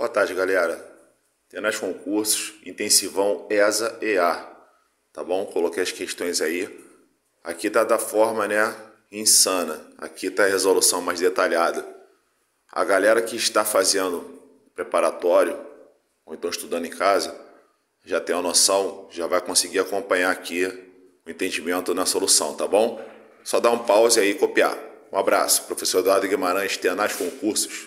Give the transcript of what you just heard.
Boa tarde, galera. Tenais Concursos, Intensivão ESA EA, tá bom? Coloquei as questões aí. Aqui tá da forma, né, insana. Aqui tá a resolução mais detalhada. A galera que está fazendo preparatório, ou então estudando em casa, já tem a noção, já vai conseguir acompanhar aqui o entendimento na solução, tá bom? Só dá um pause aí e copiar. Um abraço, professor Eduardo Guimarães, Tenais Concursos.